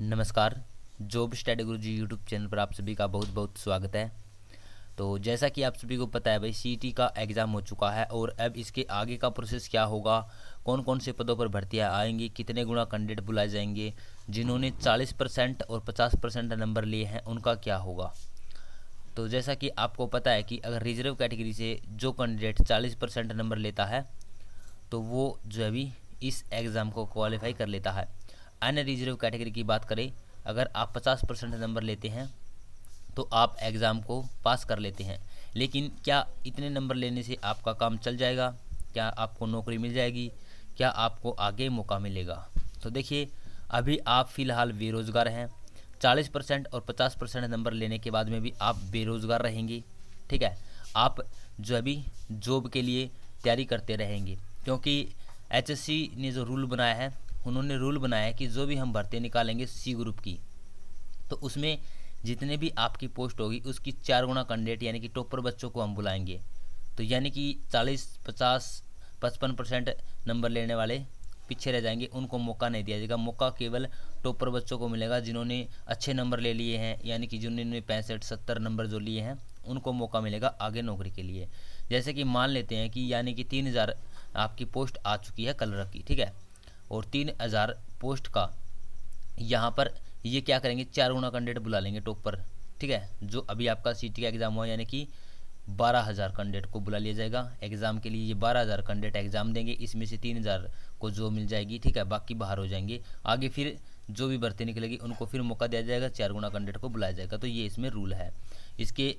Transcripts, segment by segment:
नमस्कार job study गुरु जी YouTube channel पर आप सभी का बहुत बहुत स्वागत है तो जैसा कि आप सभी को पता है भाई सीटी का एग्ज़ाम हो चुका है और अब इसके आगे का प्रोसेस क्या होगा कौन कौन से पदों पर भर्तियाँ आएंगी कितने गुना कैंडिडेट बुलाए जाएंगे जिन्होंने 40 परसेंट और 50 परसेंट नंबर लिए हैं उनका क्या होगा तो जैसा कि आपको पता है कि अगर रिजर्व कैटेगरी से जो कैंडिडेट चालीस परसेंट नंबर लेता है तो वो जो है इस एग्ज़ाम को क्वालिफाई कर लेता है अन्य रिजर्व कैटेगरी की बात करें अगर आप पचास परसेंट नंबर लेते हैं तो आप एग्ज़ाम को पास कर लेते हैं लेकिन क्या इतने नंबर लेने से आपका काम चल जाएगा क्या आपको नौकरी मिल जाएगी क्या आपको आगे मौका मिलेगा तो देखिए अभी आप फ़िलहाल बेरोज़गार हैं चालीस परसेंट और पचास परसेंट नंबर लेने के बाद में भी आप बेरोज़गार रहेंगे ठीक है आप जो अभी जॉब के लिए तैयारी करते रहेंगे क्योंकि एच ने जो रूल बनाया है उन्होंने रूल बनाया कि जो भी हम भर्ती निकालेंगे सी ग्रुप की तो उसमें जितने भी आपकी पोस्ट होगी उसकी चार गुना कैंडिडेट यानी कि टॉपर बच्चों को हम बुलाएंगे तो यानी कि चालीस पचास पचपन परसेंट नंबर लेने वाले पीछे रह जाएंगे उनको मौका नहीं दिया जाएगा मौका केवल टॉपर बच्चों को मिलेगा जिन्होंने अच्छे नंबर ले लिए हैं यानी कि जिन्होंने पैंसठ सत्तर नंबर जो लिए हैं उनको मौका मिलेगा आगे नौकरी के लिए जैसे कि मान लेते हैं कि यानी कि तीन हज़ार आपकी पोस्ट आ चुकी है कलर की ठीक है और तीन हज़ार पोस्ट का यहाँ पर ये क्या करेंगे चार गुना कैंडिडेट बुला लेंगे टॉप पर ठीक है जो अभी आपका सी का एग्ज़ाम हुआ यानी कि बारह हज़ार कैंडिडेट को बुला लिया जाएगा एग्ज़ाम के लिए ये बारह हज़ार कैंडिडेट एग्ज़ाम देंगे इसमें से तीन हज़ार को जो मिल जाएगी ठीक है बाकी बाहर हो जाएंगे आगे फिर जो भी भर्ती निकलेगी उनको फिर मौका दिया जाएगा चार गुना कैंडिडेट को बुलाया जाएगा तो ये इसमें रूल है इसके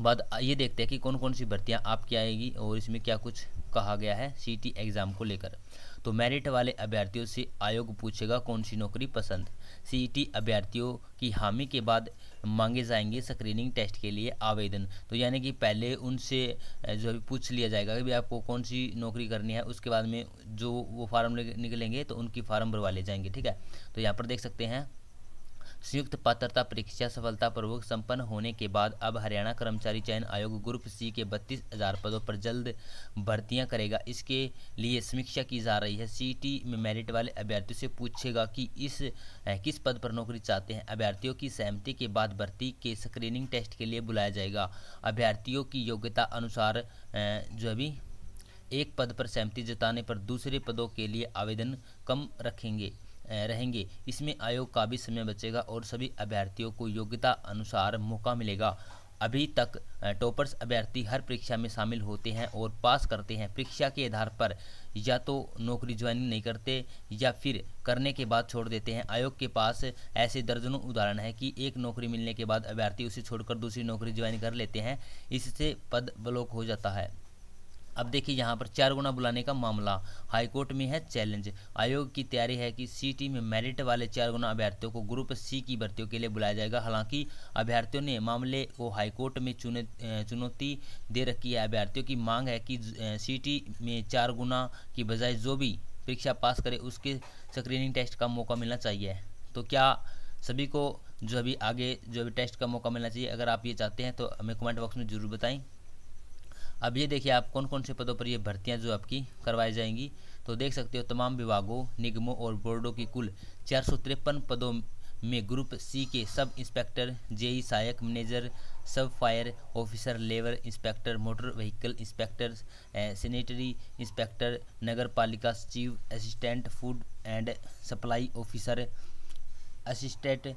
बाद ये देखते हैं कि कौन कौन सी भर्तियाँ आपकी आएगी और इसमें क्या कुछ कहा गया है सीटी एग्ज़ाम को लेकर तो मेरिट वाले अभ्यर्थियों से आयोग पूछेगा कौन सी नौकरी पसंद सीईटी अभ्यर्थियों की हामी के बाद मांगे जाएंगे स्क्रीनिंग टेस्ट के लिए आवेदन तो यानी कि पहले उनसे जो है पूछ लिया जाएगा कि आपको कौन सी नौकरी करनी है उसके बाद में जो वो फार्म निकलेंगे तो उनकी फार्म भरवा ले जाएंगे ठीक है तो यहाँ पर देख सकते हैं संयुक्त पात्रता परीक्षा सफलतापूर्वक संपन्न होने के बाद अब हरियाणा कर्मचारी चयन आयोग ग्रुप सी के बत्तीस हज़ार पदों पर जल्द भर्तियां करेगा इसके लिए समीक्षा की जा रही है सीटी में मेरिट वाले अभ्यर्थियों से पूछेगा कि इस किस पद पर नौकरी चाहते हैं अभ्यर्थियों की सहमति के बाद भर्ती के स्क्रीनिंग टेस्ट के लिए बुलाया जाएगा अभ्यर्थियों की योग्यता अनुसार जो अभी एक पद पर सहमति जताने पर दूसरे पदों के लिए आवेदन कम रखेंगे रहेंगे इसमें आयोग का भी समय बचेगा और सभी अभ्यर्थियों को योग्यता अनुसार मौका मिलेगा अभी तक टॉपर्स अभ्यर्थी हर परीक्षा में शामिल होते हैं और पास करते हैं परीक्षा के आधार पर या तो नौकरी ज्वाइनिंग नहीं करते या फिर करने के बाद छोड़ देते हैं आयोग के पास ऐसे दर्जनों उदाहरण हैं कि एक नौकरी मिलने के बाद अभ्यर्थी उसे छोड़कर दूसरी नौकरी ज्वाइन कर लेते हैं इससे पद ब्लॉक हो जाता है अब देखिए यहाँ पर चार गुना बुलाने का मामला हाईकोर्ट में है चैलेंज आयोग की तैयारी है कि सीटी में मेरिट वाले चार गुना अभ्यर्थियों को ग्रुप सी की भर्तियों के लिए बुलाया जाएगा हालांकि अभ्यर्थियों ने मामले को हाईकोर्ट में चुने चुनौती दे रखी है अभ्यर्थियों की मांग है कि सीटी में चार गुना की बजाय जो भी परीक्षा पास करे उसके स्क्रीनिंग टेस्ट का मौका मिलना चाहिए तो क्या सभी को जो अभी आगे जो अभी टेस्ट का मौका मिलना चाहिए अगर आप ये चाहते हैं तो हमें कमेंट बॉक्स में ज़रूर बताएं अब ये देखिए आप कौन कौन से पदों पर ये भर्तियाँ जो आपकी करवाई जाएंगी तो देख सकते हो तमाम विभागों निगमों और बोर्डों की कुल चार पदों में ग्रुप सी के सब इंस्पेक्टर जेई सहायक manager sub fire officer labour inspector motor vehicle inspector sanitary inspector नगर पालिका chief assistant food and supply officer assistant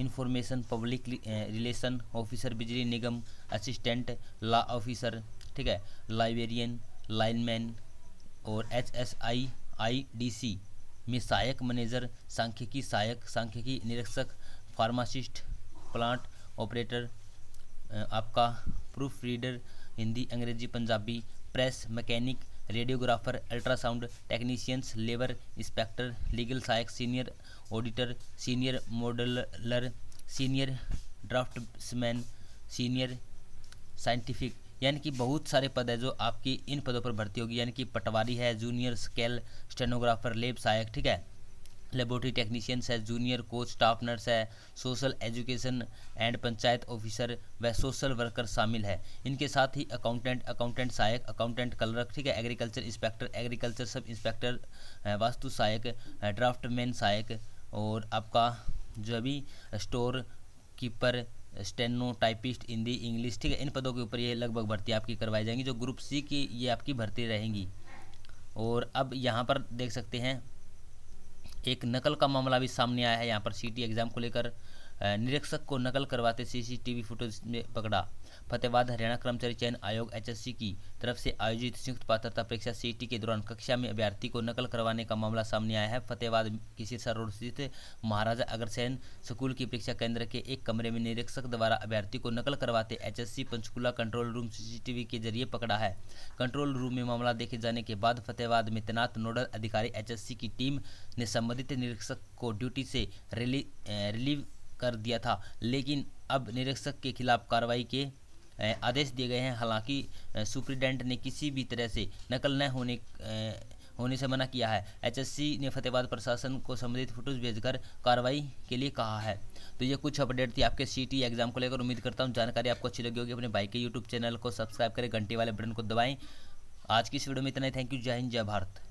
information public relation officer बिजली निगम असिस्टेंट लॉ ऑफिसर ठीक है लाइब्रेरियन लाइनमैन और H S I I D C में सहायक manager सांख्यिकी सहायक सांख्यिकी निरीक्षक फार्मासिस्ट प्लांट ऑपरेटर आपका प्रूफ रीडर हिंदी अंग्रेजी Punjabi press mechanic radiographer ultrasound technicians labour inspector legal सहायक senior auditor senior modeller senior draftsman senior scientific यानी कि बहुत सारे पद है जो आपकी इन पदों पर भर्ती होगी यानी कि पटवारी है जूनियर स्केल स्टेनोग्राफर लेब सहायक ठीक है लेबोरेटरी टेक्नीशियंस है जूनियर कोच स्टाफ नर्स है social education and panchayat officer व सोशल वर्कर शामिल है इनके साथ ही अकाउंटेंट अकाउंटेंट सहायक अकाउंटेंट कलरक ठीक है agriculture inspector agriculture sub inspector वास्तु सहायक ड्राफ्टमैन सहायक और आपका जो भी store keeper steno typist Hindi English ठीक है इन पदों के ऊपर ये लगभग भर्ती आपकी करवाई जाएंगी जो ग्रुप सी की ये आपकी भर्ती रहेंगी और अब यहाँ पर देख सकते हैं एक नकल का मामला भी सामने आया है यहाँ पर सीटी एग्ज़ाम को लेकर निरीक्षक को नकल करवाते सीसीटीवी फुटेज में पकड़ा फतेहबाद हरियाणा कर्मचारी चयन आयोग एच की तरफ से आयोजित संयुक्त पात्रता परीक्षा सीटी के दौरान कक्षा में अभ्यर्थी को नकल करवाने का मामला सामने आया है फतेहबाद की सिरसा रोड स्थित महाराजा अग्रसेन स्कूल की परीक्षा केंद्र के एक कमरे में निरीक्षक द्वारा अभ्यर्थी को नकल करवाते H Panchkula control room CCTV के जरिए पकड़ा है कंट्रोल रूम में मामला देखे जाने के बाद फतेहबाद में तैनात नोडल अधिकारी एच की टीम ने संबंधित निरीक्षक को ड्यूटी से रिलीव कर दिया था लेकिन अब निरीक्षक के खिलाफ कार्रवाई के आदेश दिए गए हैं हालांकि सुप्रिटेंडेंट ने किसी भी तरह से नकल न होने होने से मना किया है एचएससी ने फतेहाबाद प्रशासन को संबंधित फोटोज भेजकर कार्रवाई के लिए कहा है तो ये कुछ अपडेट थी आपके सीटी एग्जाम को लेकर उम्मीद करता हूँ जानकारी आपको अच्छी लगी होगी अपने भाई के यूट्यूब चैनल को सब्सक्राइब करें घंटे वाले बटन को दबाएं आज की इस वीडियो में इतना ही थैंक यू जय हिंद जय भारत